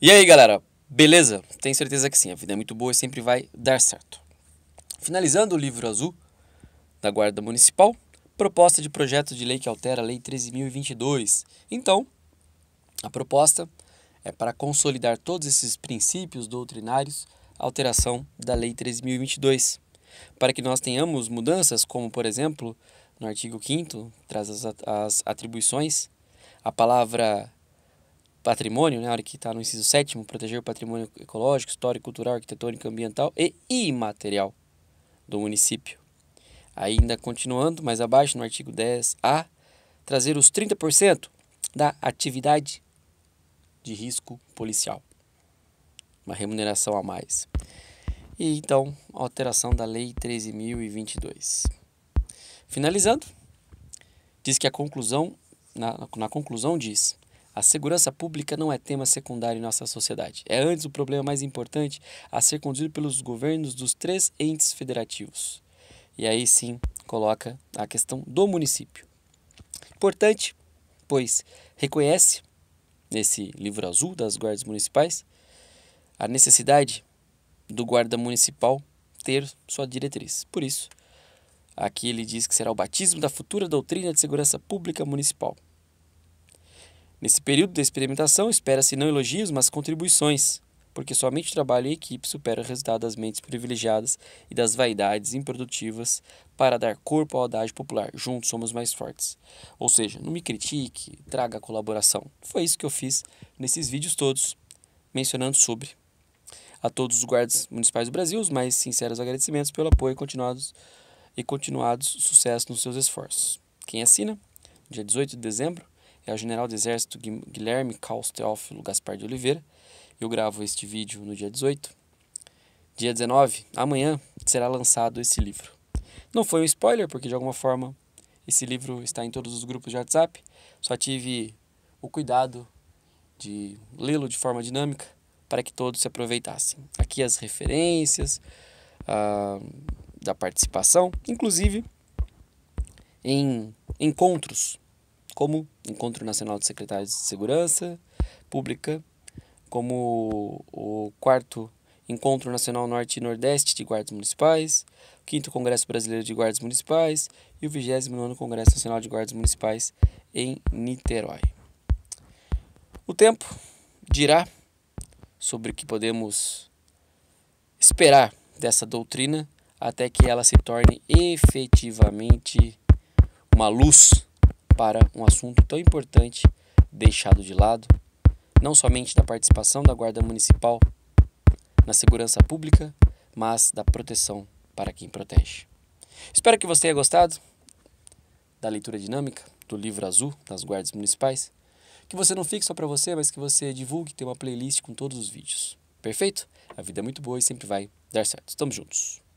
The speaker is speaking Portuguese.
E aí, galera? Beleza? Tenho certeza que sim. A vida é muito boa e sempre vai dar certo. Finalizando o livro azul da Guarda Municipal, proposta de projeto de lei que altera a Lei 13.022. Então, a proposta é para consolidar todos esses princípios doutrinários, a alteração da Lei 13.022, para que nós tenhamos mudanças como, por exemplo, no artigo 5 traz as atribuições, a palavra patrimônio, né, hora que está no inciso sétimo, proteger o patrimônio ecológico, histórico, cultural, arquitetônico, ambiental e imaterial do município. Ainda continuando, mais abaixo, no artigo 10A, trazer os 30% da atividade de risco policial. Uma remuneração a mais. E então, alteração da Lei 13.022. Finalizando, diz que a conclusão, na, na conclusão diz a segurança pública não é tema secundário em nossa sociedade. É antes o problema mais importante a ser conduzido pelos governos dos três entes federativos. E aí sim coloca a questão do município. Importante, pois reconhece nesse livro azul das guardas municipais a necessidade do guarda municipal ter sua diretriz. Por isso, aqui ele diz que será o batismo da futura doutrina de segurança pública municipal. Nesse período de experimentação, espera-se não elogios, mas contribuições, porque somente o trabalho em equipe supera o resultado das mentes privilegiadas e das vaidades improdutivas para dar corpo à audácia popular. Juntos somos mais fortes. Ou seja, não me critique, traga colaboração. Foi isso que eu fiz nesses vídeos todos, mencionando sobre. A todos os guardas municipais do Brasil, os mais sinceros agradecimentos pelo apoio continuados e continuados sucesso nos seus esforços. Quem assina? Dia 18 de dezembro, é o general do exército Guilherme Caus Teófilo Gaspar de Oliveira. Eu gravo este vídeo no dia 18. Dia 19, amanhã, será lançado esse livro. Não foi um spoiler, porque de alguma forma esse livro está em todos os grupos de WhatsApp. Só tive o cuidado de lê-lo de forma dinâmica para que todos se aproveitassem. Aqui as referências ah, da participação, inclusive em encontros como Encontro Nacional de Secretários de Segurança Pública, como o quarto Encontro Nacional Norte e Nordeste de Guardas Municipais, o 5 Congresso Brasileiro de Guardas Municipais e o 29 Congresso Nacional de Guardas Municipais em Niterói. O tempo dirá sobre o que podemos esperar dessa doutrina até que ela se torne efetivamente uma luz para um assunto tão importante deixado de lado, não somente da participação da Guarda Municipal na segurança pública, mas da proteção para quem protege. Espero que você tenha gostado da leitura dinâmica do livro azul das guardas municipais. Que você não fique só para você, mas que você divulgue, tem uma playlist com todos os vídeos. Perfeito? A vida é muito boa e sempre vai dar certo. Estamos juntos.